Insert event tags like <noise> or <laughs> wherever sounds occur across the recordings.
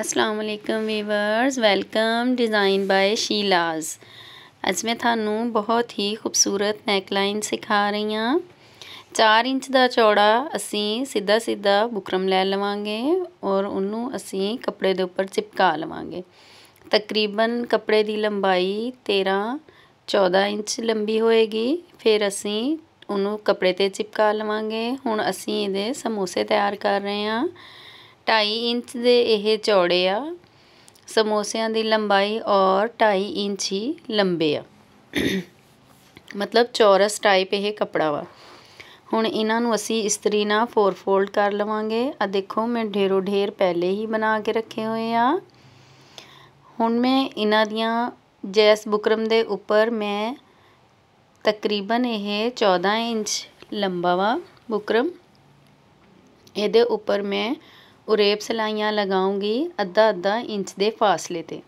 ਅਸਲਾਮ ਅਲੈਕਮ viewers welcome design by Sheela's ਅੱਜ ਮੈਂ ਤੁਹਾਨੂੰ ਬਹੁਤ ਹੀ ਖੂਬਸੂਰਤ ਨੈਕਲਾਈਨ ਸਿਖਾ ਰਹੀ ਹਾਂ 4 ਇੰਚ ਦਾ ਚੌੜਾ ਅਸੀਂ ਸਿੱਧਾ ਸਿੱਧਾ ਬੁਕਰਮ ਲੈ ਲਵਾਂਗੇ ਔਰ ਉਹਨੂੰ ਅਸੀਂ ਕੱਪੜੇ ਦੇ ਉੱਪਰ ਚਿਪਕਾ ਲਵਾਂਗੇ ਤਕਰੀਬਨ ਕੱਪੜੇ ਦੀ ਲੰਬਾਈ 13 14 ਇੰਚ ਲੰਬੀ ਹੋਏਗੀ ਫਿਰ ਅਸੀਂ ਉਹਨੂੰ ਕੱਪੜੇ ਤੇ ਚਿਪਕਾ ਲਵਾਂਗੇ ਹੁਣ ਅਸੀਂ ਇਹਦੇ ਸਮੋਸੇ ਤਿਆਰ ਕਰ ਰਹੇ ਹਾਂ ਢਾਈ ਇੰਚ ਦੇ ਇਹ ਚੌੜੇ ਆ ਸਮੋਸਿਆਂ ਦੀ ਲੰਬਾਈ ਔਰ ਢਾਈ ਇੰਚ ਹੀ ਲੰਬੇ ਆ ਮਤਲਬ ਚੌਰਸ ਟਾਈਪ ਇਹ ਕਪੜਾ ਵਾ ਹੁਣ ਇਹਨਾਂ ਨੂੰ ਅਸੀਂ ਇਸਤਰੀ ਨਾਲ ਫੋਰ ਫੋਲਡ ਕਰ ਲਵਾਂਗੇ ਆ ਦੇਖੋ ਮੈਂ ਢੇਰੋ ਢੇਰ ਪਹਿਲੇ ਹੀ ਬਣਾ ਕੇ ਰੱਖੇ ਹੋਏ ਆ ਹੁਣ ਮੈਂ ਇਹਨਾਂ ਦੀਆਂ ਜੈਸ ਬੁਕਰਮ ਦੇ ਉੱਪਰ ਮੈਂ ਤਕਰੀਬਨ ਇਹ 14 ਇੰਚ ਲੰਬਾ ਵਾ ਬੁਕਰਮ ਇਹਦੇ ਉੱਪਰ ਮੈਂ ਉਰੇਬ ਸਲਾਈਆਂ ਲਗਾਉਂਗੀ ਅੱਧਾ ਅੱਧਾ ਇੰਚ ਦੇ ਫਾਸਲੇ ਤੇ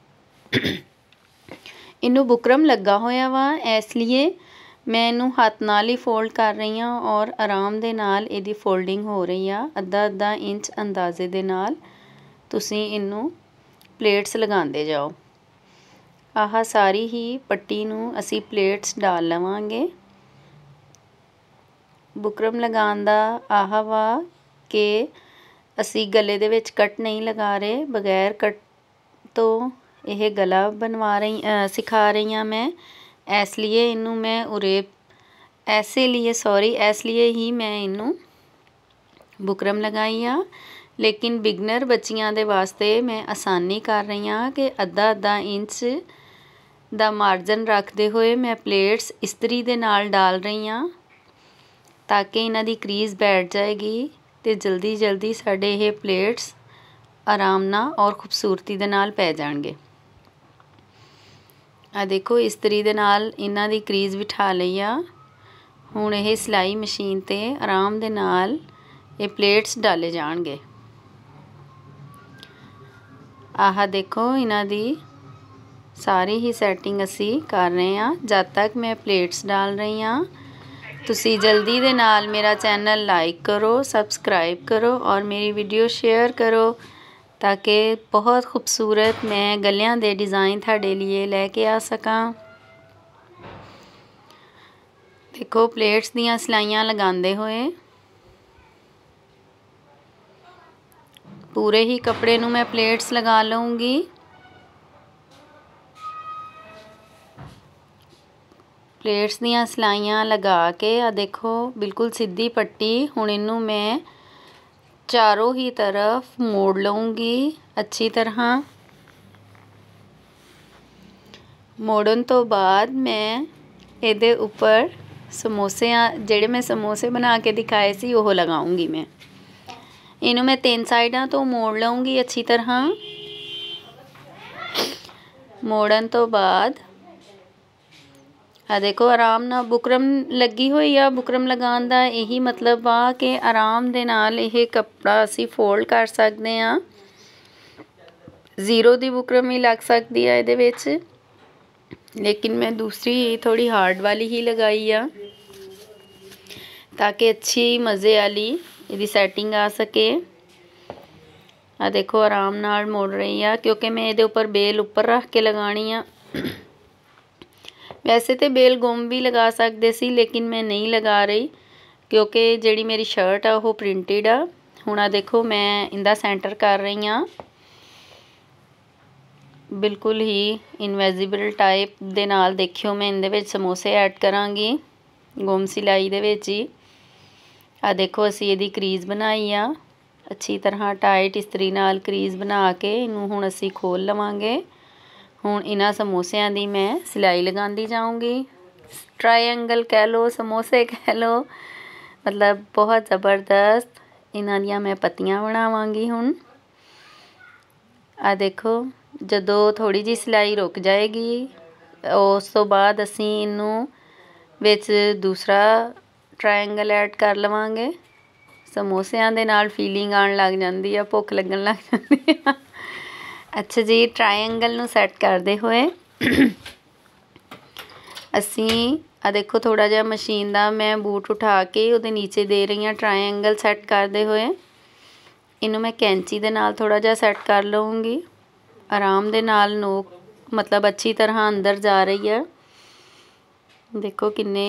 ਇਹਨੂੰ ਬੁਕਰਮ ਲੱਗਾ ਹੋਇਆ ਵਾ ਇਸ ਲਈ ਮੈਂ ਇਹਨੂੰ ਹੱਥ ਨਾਲ ਹੀ ਫੋਲਡ ਕਰ ਰਹੀ ਹਾਂ ਔਰ ਆਰਾਮ ਦੇ ਨਾਲ ਇਹਦੀ ਫੋਲਡਿੰਗ ਹੋ ਰਹੀ ਆ ਅੱਧਾ ਅੱਧਾ ਇੰਚ ਅੰਦਾਜ਼ੇ ਦੇ ਨਾਲ ਤੁਸੀਂ ਇਹਨੂੰ ਪਲੇਟਸ ਲਗਾਉਂਦੇ ਜਾਓ ਆਹ ਸਾਰੀ ਹੀ ਪੱਟੀ ਨੂੰ ਅਸੀਂ ਪਲੇਟਸ ਡਾਲ ਲਵਾਂਗੇ ਬੁਕਰਮ ਲਗਾਉਣ ਦਾ ਆਹ ਵਾ ਕੇ ਅਸੀਂ ਗਲੇ ਦੇ ਵਿੱਚ ਕੱਟ ਨਹੀਂ ਲਗਾ ਰਹੇ ਬਗੈਰ ਕੱਟ ਤੋਂ ਇਹ ਗਲਾ ਬਣਵਾ ਰਹੀ ਸਿਖਾ ਰਹੀ ਹਾਂ ਮੈਂ ਇਸ ਲਈ ਇਹਨੂੰ ਮੈਂ ਉਰੇ ਐਸੇ ਲਈ ਸੌਰੀ ਇਸ ਲਈ ਹੀ ਮੈਂ ਇਹਨੂੰ ਬੁਕਰਮ ਲਗਾਈ ਆ ਲੇਕਿਨ ਬਿਗਨਰ ਬੱਚੀਆਂ ਦੇ ਵਾਸਤੇ ਮੈਂ ਆਸਾਨੀ ਕਰ ਰਹੀ ਹਾਂ ਕਿ ਅੱਧਾ ਅੱਧਾ ਇੰਚ ਦਾ ਮਾਰਜਨ ਰੱਖਦੇ ਹੋਏ ਮੈਂ ਪਲੇਟਸ ਇਸਤਰੀ ਦੇ ਨਾਲ ਡਾਲ ਰਹੀ ਹਾਂ ਤਾਂ ਕਿ ਇਹਨਾਂ ਦੀ ਕਰੀਜ਼ ਬੈਠ ਜਾਏਗੀ ਤੇ ਜਲਦੀ ਜਲਦੀ ਸਾਡੇ ਇਹ ਪਲੇਟਸ ਆਰਾਮ ਨਾਲ ਔਰ ਖੂਬਸੂਰਤੀ ਦੇ ਨਾਲ ਪੈ ਜਾਣਗੇ ਆ ਦੇਖੋ ਇਸਤਰੀ ਦੇ ਨਾਲ ਇਹਨਾਂ ਦੀ ਕਰੀਜ਼ ਬਿਠਾ ਲਈ ਆ ਹੁਣ ਇਹ ਸਲਾਈ ਮਸ਼ੀਨ ਤੇ ਆਰਾਮ ਦੇ ਨਾਲ ਇਹ ਪਲੇਟਸ ਡਾਲੇ ਜਾਣਗੇ ਆਹ ਦੇਖੋ ਇਹਨਾਂ ਦੀ ਸਾਰੀ ਹੀ ਸੈਟਿੰਗ ਅਸੀਂ ਕਰ ਰਹੇ ਆ ਜਦ ਤੱਕ ਮੈਂ ਪਲੇਟਸ ਡਾਲ ਰਹੀ ਆ ਤੁਸੀਂ ਜਲਦੀ ਦੇ ਨਾਲ ਮੇਰਾ ਚੈਨਲ ਲਾਈਕ ਕਰੋ ਸਬਸਕ੍ਰਾਈਬ ਕਰੋ ਔਰ ਮੇਰੀ ਵੀਡੀਓ ਸ਼ੇਅਰ ਕਰੋ ਤਾਂ ਕਿ ਬਹੁਤ ਖੂਬਸੂਰਤ ਮੈਂ ਗਲਿਆਂ ਦੇ ਡਿਜ਼ਾਈਨ ਤੁਹਾਡੇ ਲਈ ਲੈ ਕੇ ਆ ਸਕਾਂ ਦੇਖੋ ਪਲੇਟਸ ਦੀਆਂ ਸਲਾਈਆਂ ਲਗਾਉਂਦੇ ਹੋਏ ਪੂਰੇ ਹੀ ਕੱਪੜੇ ਨੂੰ ਮੈਂ ਪਲੇਟਸ ਲਗਾ ਲਵਾਂਗੀ ਪਲੇਟਸ ਦੀਆਂ ਸਲਾਈਆਂ ਲਗਾ ਕੇ ਆ ਦੇਖੋ ਬਿਲਕੁਲ ਸਿੱਧੀ ਪੱਟੀ ਹੁਣ ਇਹਨੂੰ ਮੈਂ ਚਾਰੋਂ ਹੀ ਤਰਫ ਮੋੜ ਲਵਾਂਗੀ ਅੱਛੀ ਤਰ੍ਹਾਂ ਮੋੜਨ ਤੋਂ ਬਾਅਦ ਮੈਂ ਇਹਦੇ ਉੱਪਰ ਸਮੋਸੇ ਜਿਹੜੇ ਮੈਂ ਸਮੋਸੇ ਬਣਾ ਕੇ ਦਿਖਾਏ ਸੀ ਉਹ ਲਗਾਉਂਗੀ ਮੈਂ ਇਹਨੂੰ ਮੈਂ ਤਿੰਨ ਸਾਈਡਾਂ ਤੋਂ ਮੋੜ ਲਵਾਂਗੀ ਅੱਛੀ ਤਰ੍ਹਾਂ ਮੋੜਨ ਤੋਂ ਬਾਅਦ ਆ ਦੇਖੋ ਆਰਾਮ ਨਾਲ ਬੁਕਰਮ ਲੱਗੀ ਹੋਈ ਆ ਬੁਕਰਮ ਲਗਾਉਣ ਦਾ ਇਹੀ ਮਤਲਬ ਆ ਕਿ ਆਰਾਮ ਦੇ ਨਾਲ ਇਹ ਕੱਪੜਾ ਅਸੀਂ ਫੋਲਡ ਕਰ ਸਕਦੇ ਆ ਜ਼ੀਰੋ ਦੀ ਬੁਕਰਮ ਹੀ ਲੱਗ ਸਕਦੀ ਆ ਇਹਦੇ ਵਿੱਚ ਲੇਕਿਨ ਮੈਂ ਦੂਸਰੀ ਥੋੜੀ ਹਾਰਡ ਵਾਲੀ ਹੀ ਲਗਾਈ ਆ ਤਾਂ ਕਿ ਅੱਛੀ ਮਜ਼ੇ ਵਾਲੀ ਇਹਦੀ ਸੈਟਿੰਗ ਆ ਸਕੇ ਆ ਦੇਖੋ ਆਰਾਮ ਨਾਲ ਮੋੜ ਰਹੀ ਆ ਕਿਉਂਕਿ ਮੈਂ ਇਹਦੇ ਉੱਪਰ ਬੇਲ ਉੱਪਰ ਰੱਖ ਕੇ ਲਗਾਣੀ ਆ ਵੈਸੇ ਤੇ ਬੇਲ ਗੁੰਮ ਵੀ ਲਗਾ ਸਕਦੇ ਸੀ ਲੇਕਿਨ ਮੈਂ ਨਹੀਂ ਲਗਾ ਰਹੀ ਕਿਉਂਕਿ ਜਿਹੜੀ ਮੇਰੀ ਸ਼ਰਟ ਆ ਉਹ ਪ੍ਰਿੰਟਡ ਆ ਹੁਣ ਆ ਦੇਖੋ ਮੈਂ ਇਹਦਾ ਸੈਂਟਰ ਕਰ ਰਹੀ ਆ ਬਿਲਕੁਲ ਹੀ ਇਨਵੈਜ਼ੀਬਲ ਟਾਈਪ ਦੇ ਨਾਲ ਦੇਖਿਓ ਮੈਂ ਇਹਦੇ ਵਿੱਚ ਸਮੋਸੇ ਐਡ ਕਰਾਂਗੀ ਗੋਮ ਸਿਲਾਈ ਦੇ ਵਿੱਚ ਹੀ ਆ ਦੇਖੋ ਅਸੀਂ ਇਹਦੀ ਕਰੀਜ਼ ਬਣਾਈ ਆ ਅੱਛੀ ਤਰ੍ਹਾਂ ਟਾਈਟ ਇਸਤਰੀ ਨਾਲ ਕਰੀਜ਼ ਬਣਾ ਕੇ ਇਹਨੂੰ ਹੁਣ ਅਸੀਂ ਖੋਲ ਲਵਾਂਗੇ ਹੁਣ ਇਹਨਾਂ ਸਮੋਸਿਆਂ ਦੀ ਮੈਂ ਸਿਲਾਈ ਲਗਾਉਂਦੀ ਜਾਊਂਗੀ ਟ੍ਰਾਇੰਗਲ ਕਹਿ ਲਓ ਸਮੋਸੇ ਕਹਿ ਲਓ ਮਤਲਬ ਬਹੁਤ ਜ਼ਬਰਦਸਤ ਇਹਨਾਂ ਦੀਆਂ ਮੈਂ ਪੱਤੀਆਂ ਬਣਾਵਾਂਗੀ ਹੁਣ ਆ ਦੇਖੋ ਜਦੋਂ ਥੋੜੀ ਜੀ ਸਿਲਾਈ ਰੁਕ ਜਾਏਗੀ ਉਸ ਤੋਂ ਬਾਅਦ ਅਸੀਂ ਇਹਨੂੰ ਵਿੱਚ ਦੂਸਰਾ ਟ੍ਰਾਇੰਗਲ ਐਡ ਕਰ ਲਵਾਂਗੇ ਸਮੋਸਿਆਂ ਦੇ ਨਾਲ ਫੀਲਿੰਗ ਆਉਣ ਲੱਗ ਜਾਂਦੀ ਆ ਭੁੱਖ ਲੱਗਣ ਲੱਗ ਜਾਂਦੀ ਆ ਅੱਛਾ ਜੀ ਟ੍ਰਾਇੰਗਲ ਨੂੰ ਸੈੱਟ ਕਰਦੇ ਹੋਏ ਅਸੀਂ ਆ ਦੇਖੋ ਥੋੜਾ ਜਿਹਾ ਮਸ਼ੀਨ ਦਾ ਮੈਂ ਬੂਟ ਉਠਾ ਕੇ ਉਹਦੇ ਨੀਚੇ ਦੇ ਰਹੀ ਹਾਂ ਟ੍ਰਾਇੰਗਲ ਸੈੱਟ ਕਰਦੇ ਹੋਏ ਇਹਨੂੰ ਮੈਂ ਕੈਂਚੀ ਦੇ ਨਾਲ ਥੋੜਾ ਜਿਹਾ ਸੈੱਟ ਕਰ ਲਵਾਂਗੀ ਆਰਾਮ ਦੇ ਨਾਲ ਨੋਕ ਮਤਲਬ ਅੱਛੀ ਤਰ੍ਹਾਂ ਅੰਦਰ ਜਾ ਰਹੀ ਹੈ ਦੇਖੋ ਕਿੰਨੇ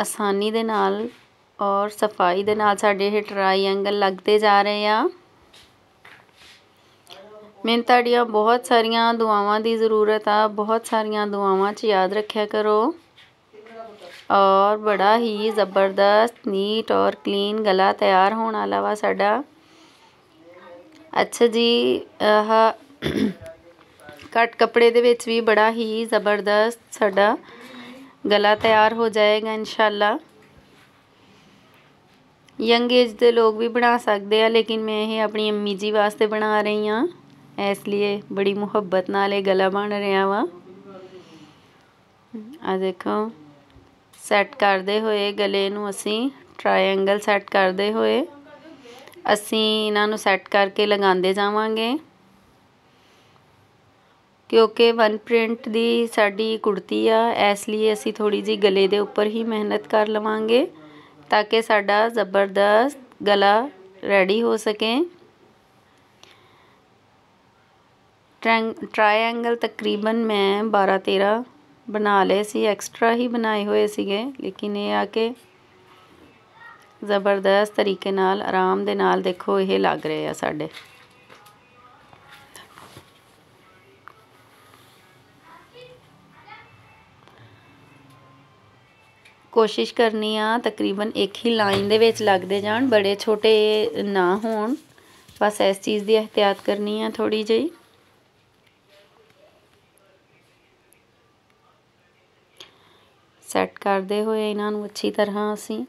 ਆਸਾਨੀ ਦੇ ਨਾਲ ਔਰ ਸਫਾਈ ਦੇ ਨਾਲ ਸਾਡੇ ਇਹ ਟ੍ਰਾਇੰਗਲ ਲੱਗਦੇ ਜਾ ਰਹੇ ਆ ਮੈਂ ਤੁਹਾਡੀਆਂ ਬਹੁਤ ਸਾਰੀਆਂ ਦੁਆਵਾਂ ਦੀ ਜ਼ਰੂਰਤ ਆ ਬਹੁਤ ਸਾਰੀਆਂ ਦੁਆਵਾਂ 'ਚ ਯਾਦ ਰੱਖਿਆ ਕਰੋ ਔਰ ਬੜਾ ਹੀ ਜ਼ਬਰਦਸਤ ਨੀਟ ਔਰ ਕਲੀਨ ਗਲਾ ਤਿਆਰ ਹੋਣ ਵਾਲਾ ਵਾ ਸਾਡਾ ਅੱਛਾ ਜੀ ਆਹ ਕੱਟ ਕਪੜੇ ਦੇ ਵਿੱਚ ਵੀ ਬੜਾ ਹੀ ਜ਼ਬਰਦਸਤ ਸਾਡਾ ਗਲਾ ਤਿਆਰ ਹੋ ਜਾਏਗਾ ਇਨਸ਼ਾਅੱਲਾ ਯੰਗ ਏਜ ਦੇ ਲੋਕ ਵੀ ਬਣਾ ਸਕਦੇ ਆ ਲੇਕਿਨ ਮੈਂ ਇਹ ਆਪਣੀ ਅੰਮੀ ਜੀ ਵਾਸਤੇ ਬਣਾ ਰਹੀ ਹਾਂ ਇਸ ਲਈ ਬੜੀ ਮੁਹੱਬਤ ਨਾਲ ਇਹ ਗਲਾ ਬਣ ਰਿਹਾ ਵਾ ਆ ਦੇਖੋ ਸੈੱਟ ਕਰਦੇ ਹੋਏ ਗਲੇ ਨੂੰ ਅਸੀਂ ਟ੍ਰਾਇੰਗਲ ਸੈੱਟ ਕਰਦੇ ਹੋਏ ਅਸੀਂ ਇਹਨਾਂ ਨੂੰ ਸੈੱਟ ਕਰਕੇ ਲਗਾਉਂਦੇ ਜਾਵਾਂਗੇ ਕਿਉਂਕਿ ਵਨ ਪ੍ਰਿੰਟ ਦੀ ਸਾਡੀ ਕੁੜਤੀ ਆ ਇਸ ਲਈ ਅਸੀਂ ਥੋੜੀ ਜੀ ਗਲੇ ਦੇ ਉੱਪਰ ਹੀ ਮਿਹਨਤ ਕਰ ਲਵਾਂਗੇ ਤਾਂ ਕਿ ਸਾਡਾ ਜ਼ਬਰਦਸਤ ਗਲਾ ਰੈਡੀ ਹੋ ਸਕੇ ਟਰੈਂਗ ਤਕਰੀਬਨ ਮੈਂ 12 13 ਬਣਾ ਲਏ ਸੀ ਐਕਸਟਰਾ ਹੀ ਬਣਾਏ ਹੋਏ ਸੀਗੇ ਲੇਕਿਨ ਇਹ ਆ ਕੇ ਜ਼ਬਰਦਸਤ ਤਰੀਕੇ ਨਾਲ ਆਰਾਮ ਦੇ ਨਾਲ ਦੇਖੋ ਇਹ ਲੱਗ ਰਹੇ ਆ ਸਾਡੇ ਕੋਸ਼ਿਸ਼ ਕਰਨੀ ਆ ਤਕਰੀਬਨ ਇੱਕ ਹੀ ਲਾਈਨ ਦੇ ਵਿੱਚ ਲੱਗਦੇ ਜਾਣ ਬੜੇ ਛੋਟੇ ਨਾ ਹੋਣ ਬਸ ਇਸ ਚੀਜ਼ ਦੀ ਇhtiyat ਕਰਨੀ ਆ ਥੋੜੀ ਜਿਹੀ ਕਰਦੇ ਹੋਏ ਇਹਨਾਂ ਨੂੰ ਅੱਛੀ ਤਰ੍ਹਾਂ ਅਸੀਂ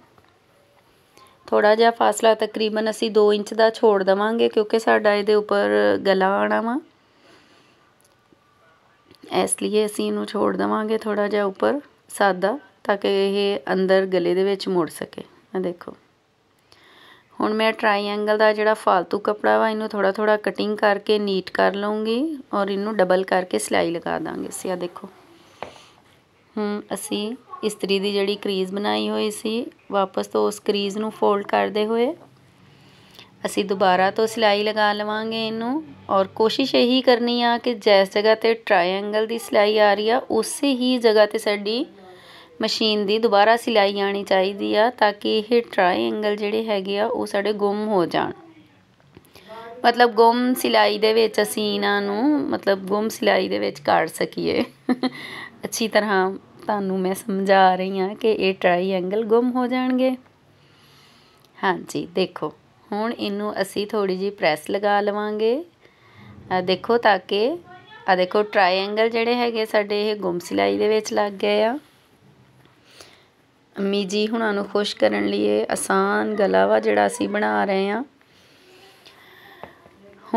ਥੋੜਾ ਜਿਹਾ ਫਾਸਲਾ ਤਕਰੀਬਨ ਅਸੀਂ 2 ਇੰਚ ਦਾ ਛੋੜ ਦਵਾਂਗੇ ਕਿਉਂਕਿ ਸਾਡਾ ਇਹਦੇ ਉੱਪਰ ਗਲਾ ਆਣਾ ਵਾ ਇਸ ਲਈ ਅਸੀਂ ਇਹਨੂੰ ਛੋੜ ਦਵਾਂਗੇ ਥੋੜਾ ਜਿਹਾ ਉੱਪਰ ਸਾਦਾ ਤਾਂ ਕਿ ਇਹ ਅੰਦਰ ਗਲੇ ਦੇ ਵਿੱਚ ਮੁੜ ਸਕੇ ਆ ਦੇਖੋ ਹੁਣ ਮੈਂ ਟ੍ਰਾਈਐਂਗਲ ਦਾ ਜਿਹੜਾ ਫਾਲਤੂ ਕਪੜਾ ਵਾ ਇਹਨੂੰ ਥੋੜਾ ਥੋੜਾ ਕਟਿੰਗ ਕਰਕੇ ਨੀਟ ਕਰ ਲਵਾਂਗੀ ਔਰ ਇਹਨੂੰ ਡਬਲ ਕਰਕੇ ਸਿਲਾਈ ਲਗਾ ਦਾਂਗੇ ਸਿਆ ਦੇਖੋ ਹੂੰ ਅਸੀਂ ਇਸਤਰੀ ਦੀ ਜਿਹੜੀ ਕਰੀਜ਼ ਬਣਾਈ ਹੋਈ ਸੀ ਵਾਪਸ ਤੋਂ ਉਸ ਕਰੀਜ਼ ਨੂੰ ਫੋਲਡ ਕਰਦੇ ਹੋਏ ਅਸੀਂ ਦੁਬਾਰਾ ਤੋਂ ਸਿਲਾਈ ਲਗਾ ਲਵਾਂਗੇ ਇਹਨੂੰ ਔਰ ਕੋਸ਼ਿਸ਼ ਇਹੀ ਕਰਨੀ ਆ ਕਿ ਜਿਸ ਜਗ੍ਹਾ ਤੇ ਟ੍ਰਾਇੰਗਲ ਦੀ ਸਿਲਾਈ ਆ ਰਹੀ ਆ ਉਸੇ ਹੀ ਜਗ੍ਹਾ ਤੇ ਸਾਡੀ ਮਸ਼ੀਨ ਦੀ ਦੁਬਾਰਾ ਸਿਲਾਈ ਆਣੀ ਚਾਹੀਦੀ ਆ ਤਾਂ ਕਿ ਇਹ ਟ੍ਰਾਇੰਗਲ ਜਿਹੜੇ ਹੈਗੇ ਆ ਉਹ ਸਾਡੇ ਗੁੰਮ ਹੋ ਜਾਣ ਮਤਲਬ ਗੁੰਮ ਸਿਲਾਈ ਦੇ ਵਿੱਚ ਅਸੀਂ ਇਹਨਾਂ ਨੂੰ ਮਤਲਬ ਗੁੰਮ ਸਿਲਾਈ ਦੇ ਵਿੱਚ ਕੱਢ ਸਕੀਏ <laughs> ਅੱਛੀ ਤਰ੍ਹਾਂ ਤੁਹਾਨੂੰ ਮੈਂ ਸਮਝਾ ਰਹੀ ਹਾਂ ਕਿ ਇਹ ਟ੍ਰਾਈਐਂਗਲ ਗੁੰਮ ਹੋ ਜਾਣਗੇ ਹਾਂਜੀ ਦੇਖੋ ਹੁਣ ਇਹਨੂੰ ਅਸੀਂ ਥੋੜੀ ਜੀ ਪ੍ਰੈਸ ਲਗਾ ਲਵਾਂਗੇ ਆ ਦੇਖੋ ਤਾਂ ਕਿ ਆ ਦੇਖੋ ਟ੍ਰਾਈਐਂਗਲ ਜਿਹੜੇ ਹੈਗੇ ਸਾਡੇ ਇਹ ਗੁੰਮ ਸਿਲਾਈ ਦੇ ਵਿੱਚ ਲੱਗ ਗਏ ਆ ਅੰਮੀ ਜੀ ਹੁਣਾਂ ਨੂੰ ਖੁਸ਼ ਕਰਨ ਲਈ ਆਸਾਨ ਗਲਾਵਾ ਜਿਹੜਾ ਅਸੀਂ ਬਣਾ ਰਹੇ ਆ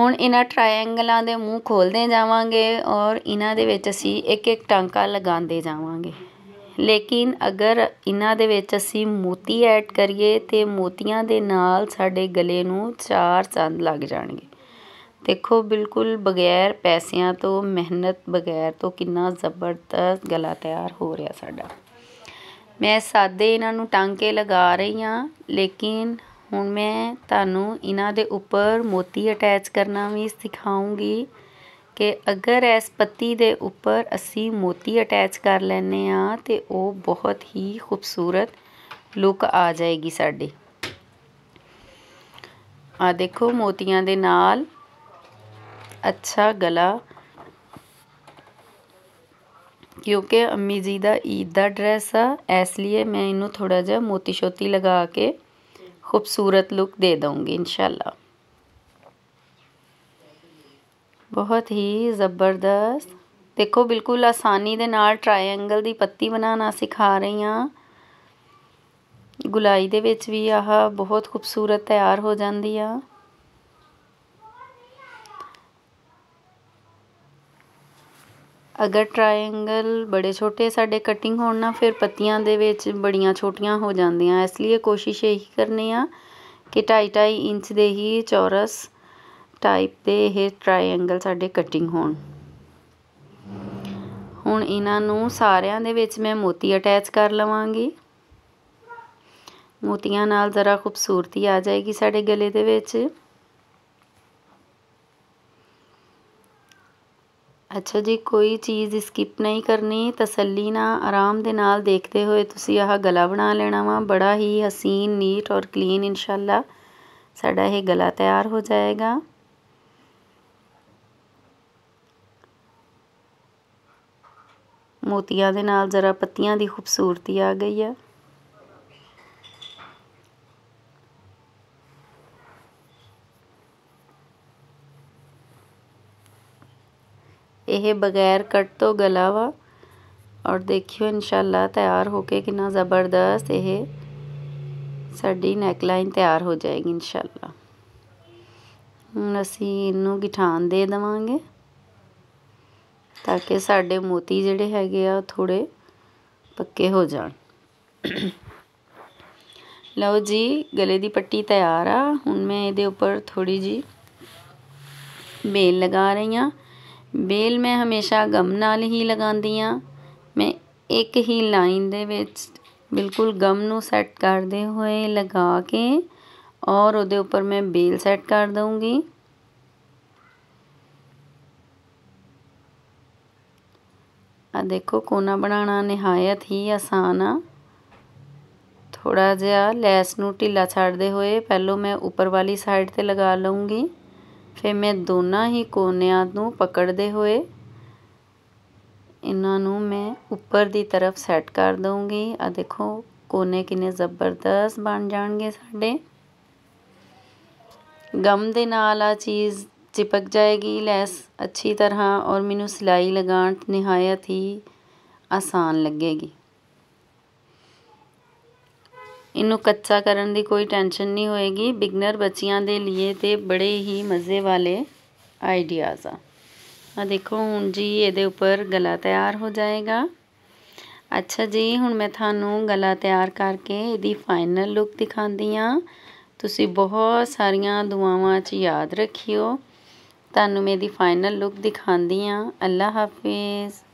ਹੁਣ ਇਹਨਾਂ ਟ੍ਰਾਇਐਂਗਲਾਂ ਦੇ ਮੂੰਹ ਖੋਲਦੇ ਜਾਵਾਂਗੇ ਔਰ ਇਹਨਾਂ ਦੇ ਵਿੱਚ ਅਸੀਂ ਇੱਕ ਇੱਕ ਟਾਂਕਾ ਲਗਾਉਂਦੇ ਜਾਵਾਂਗੇ ਲੇਕਿਨ ਅਗਰ ਇਹਨਾਂ ਦੇ ਵਿੱਚ ਅਸੀਂ ਮੋਤੀ ਐਡ ਕਰੀਏ ਤੇ ਮੋਤੀਆਂ ਦੇ ਨਾਲ ਸਾਡੇ ਗਲੇ ਨੂੰ ਚਾਰ ਚੰਦ ਲੱਗ ਜਾਣਗੇ ਦੇਖੋ ਬਿਲਕੁਲ ਬਗੈਰ ਪੈਸਿਆਂ ਤੋਂ ਮਿਹਨਤ ਬਗੈਰ ਤੋਂ ਕਿੰਨਾ ਜ਼ਬਰਦਸਤ ਗਲਾ ਤਿਆਰ ਹੋ ਰਿਹਾ ਸਾਡਾ ਮੈਂ ਸਾਦੇ ਇਹਨਾਂ ਨੂੰ ਟਾਂਕੇ ਲਗਾ ਰਹੀ ਹਾਂ ਲੇਕਿਨ ਹੁਣ ਮੈਂ ਤੁਹਾਨੂੰ ਇਹਨਾਂ ਦੇ ਉੱਪਰ ਮੋਤੀ ਅਟੈਚ ਕਰਨਾ ਵੀ ਸਿਖਾਉਂਗੀ ਕਿ ਅਗਰ ਇਸ ਪੱਤੀ ਦੇ ਉੱਪਰ ਅਸੀਂ ਮੋਤੀ ਅਟੈਚ ਕਰ ਲੈਨੇ ਆ ਤੇ ਉਹ ਬਹੁਤ ਹੀ ਖੂਬਸੂਰਤ ਲੁੱਕ ਆ ਜਾਏਗੀ ਸਾਡੀ ਆ ਦੇਖੋ ਮੋਤੀਆਂ ਦੇ ਨਾਲ ਅੱਛਾ ਗਲਾ ਕਿਉਂਕਿ ਅੰਮੀ ਜੀ ਦਾ ਈਦ ਦਾ ਡਰੈਸ ਆ ਇਸ ਲਈ ਮੈਂ ਇਹਨੂੰ ਥੋੜਾ ਜਿਹਾ ਮੋਤੀ ਛੋਤੀ ਲਗਾ ਕੇ ਖੂਬਸੂਰਤ ਲੁੱਕ ਦੇ ਦਵਾਂਗੀ ਇਨਸ਼ਾਅੱਲਾ ਬਹੁਤ ਹੀ ਜ਼ਬਰਦਸਤ ਦੇਖੋ ਬਿਲਕੁਲ ਆਸਾਨੀ ਦੇ ਨਾਲ ਟ੍ਰਾਇੰਗਲ ਦੀ ਪੱਤੀ ਬਣਾਉਣਾ ਸਿਖਾ ਰਹੀ ਹਾਂ ਗੁਲਾਈ ਦੇ ਵਿੱਚ ਵੀ ਆਹ ਬਹੁਤ ਖੂਬਸੂਰਤ ਤਿਆਰ ਹੋ ਜਾਂਦੀ ਆ ਅਗਰ ਟ੍ਰਾਇੰਗਲ ਬੜੇ ਛੋਟੇ ਸਾਡੇ ਕਟਿੰਗ ਹੋਣ ਨਾਲ ਫਿਰ ਪੱਤੀਆਂ ਦੇ ਵਿੱਚ ਬੜੀਆਂ ਛੋਟੀਆਂ ਹੋ ਜਾਂਦੀਆਂ ਇਸ ਲਈ ਕੋਸ਼ਿਸ਼ ਹੀ ਕਰਨੀ ਆ ਕਿ ਢਾਈ ਢਾਈ ਇੰਚ ਦੇ ਹੀ ਚੌਰਸ ਟਾਈਪ ਦੇ ਇਹ ਟ੍ਰਾਇੰਗਲ ਸਾਡੇ ਕਟਿੰਗ ਹੋਣ ਹੁਣ ਇਹਨਾਂ ਨੂੰ ਸਾਰਿਆਂ ਦੇ ਵਿੱਚ ਮੈਂ ਮੋਤੀ ਅਟੈਚ ਕਰ ਲਵਾਂਗੀ ਮੋਤੀਆਂ ਨਾਲ ਜ਼ਰਾ ਖੂਬਸੂਰਤੀ ਆ ਜਾਏਗੀ ਸਾਡੇ ਗਲੇ ਦੇ ਵਿੱਚ ਅੱਛਾ ਜੀ ਕੋਈ ਚੀਜ਼ ਸਕਿਪ ਨਹੀਂ ਕਰਨੀ ਤਸੱਲੀ ਨਾਲ ਆਰਾਮ ਦੇ ਨਾਲ ਦੇਖਦੇ ਹੋਏ ਤੁਸੀਂ ਆਹ ਗਲਾ ਬਣਾ ਲੈਣਾ ਵਾ ਬੜਾ ਹੀ ਹਸੀਨ ਨੀਟ ਔਰ ਕਲੀਨ ਇਨਸ਼ਾਅੱਲਾ ਸਾਡਾ ਇਹ ਗਲਾ ਤਿਆਰ ਹੋ ਜਾਏਗਾ ਮੋਤੀਆਂ ਦੇ ਨਾਲ ਜ਼ਰਾ ਪੱਤੀਆਂ ਦੀ ਖੂਬਸੂਰਤੀ ਆ ਗਈ ਹੈ ਇਹ ਬਗੈਰ ਕੱਟ ਤੋਂ ਗਲਾ ਵਾ ਔਰ ਦੇਖਿਓ ਇਨਸ਼ਾਅੱਲਾ ਤਿਆਰ ਹੋ ਕੇ ਕਿੰਨਾ ਜ਼ਬਰਦਸਤ ਇਹ ਸਾਡੀ ਨੈਕਲਾਈਨ ਤਿਆਰ ਹੋ ਜਾਏਗੀ ਇਨਸ਼ਾਅੱਲਾ ਹੁਣ ਅਸੀਂ ਇਹਨੂੰ ਗਿਠਾਨ ਦੇ ਦਵਾਂਗੇ ਤਾਂ ਕਿ ਸਾਡੇ ਮੋਤੀ ਜਿਹੜੇ ਹੈਗੇ ਆ ਥੋੜੇ ਪੱਕੇ ਹੋ ਜਾਣ ਲਓ ਜੀ ਗਲੇ ਦੀ ਪੱਟੀ ਤਿਆਰ ਆ ਹੁਣ ਮੈਂ ਇਹਦੇ ਉੱਪਰ ਥੋੜੀ ਜੀ ਮੇਲ ਲਗਾ ਰਹੀ ਆ ਬੇਲ ਮੈਂ ਹਮੇਸ਼ਾ ਗਮ ਨਾਲ ਹੀ ਲਗਾਉਂਦੀ ਆ ਮੈਂ ਇੱਕ ਹੀ ਲਾਈਨ ਦੇ ਵਿੱਚ ਬਿਲਕੁਲ ਗਮ ਨੂੰ ਸੈੱਟ ਕਰਦੇ ਹੋਏ ਲਗਾ ਕੇ ਔਰ ਉਹਦੇ ਉੱਪਰ ਮੈਂ ਬੇਲ ਸੈੱਟ ਕਰ ਦਊਂਗੀ ਆ ਦੇਖੋ ਕੋਨਾ ਬਣਾਉਣਾ ਨਿਹਾਇਤ ਹੀ ਆਸਾਨ ਆ ਥੋੜਾ ਜਿਹਾ ਲੈਸ ਨੂੰ ਢਿੱਲਾ ਛੱਡਦੇ ਹੋਏ ਪਹਿਲੋਂ ਮੈਂ ਉੱਪਰ ਵਾਲੀ ਸਾਈਡ ਤੇ ਲਗਾ ਲਵਾਂਗੀ ਫਿਰ ਮੈਂ ਦੋਨਾਂ ਹੀ ਕੋਨਿਆਂ ਨੂੰ ਪਕੜਦੇ ਹੋਏ ਇਹਨਾਂ ਨੂੰ ਮੈਂ ਉੱਪਰ ਦੀ ਤਰਫ ਸੈੱਟ ਕਰ ਦਊਂਗੀ ਆ ਦੇਖੋ ਕੋਨੇ ਕਿੰਨੇ ਜ਼ਬਰਦਸਤ ਬਣ ਜਾਣਗੇ ਸਾਡੇ ਗਮ ਦੇ ਨਾਲ ਆ ਚੀਜ਼ ਚਿਪਕ ਜਾਏਗੀ ਲੈਸ ਅੱਛੀ ਤਰ੍ਹਾਂ ਔਰ ਮੈਨੂੰ ਸਿਲਾਈ ਲਗਾਉਣ ਨਿਹਾਇਤ ਹੀ ਆਸਾਨ ਲੱਗੇਗੀ ਇਹਨੂੰ ਕੱਚਾ ਕਰਨ ਦੀ ਕੋਈ ਟੈਨਸ਼ਨ ਨਹੀਂ ਹੋਏਗੀ ਬਿਗਨਰ ਬੱਚਿਆਂ ਦੇ ਲਈ ਤੇ ਬੜੇ ਹੀ ਮਜ਼ੇ ਵਾਲੇ ਆਈਡੀਆਜ਼ ਆ ਆ ਦੇਖੋ ਹੁਣ ਜੀ ਇਹਦੇ ਉੱਪਰ ਗਲਾ ਤਿਆਰ ਹੋ ਜਾਏਗਾ ਅੱਛਾ ਜੀ ਹੁਣ ਮੈਂ ਤੁਹਾਨੂੰ ਗਲਾ ਤਿਆਰ ਕਰਕੇ ਇਹਦੀ ਫਾਈਨਲ ਲੁੱਕ ਦਿਖਾਉਂਦੀ ਆ ਤੁਸੀਂ ਬਹੁਤ ਸਾਰੀਆਂ ਦੁਆਵਾਂ 'ਚ ਯਾਦ ਰੱਖਿਓ ਤੁਹਾਨੂੰ ਮੈਂ ਇਹਦੀ ਫਾਈਨਲ ਲੁੱਕ ਦਿਖਾਉਂਦੀ ਆ ਅੱਲਾ ਹਾਫਿਜ਼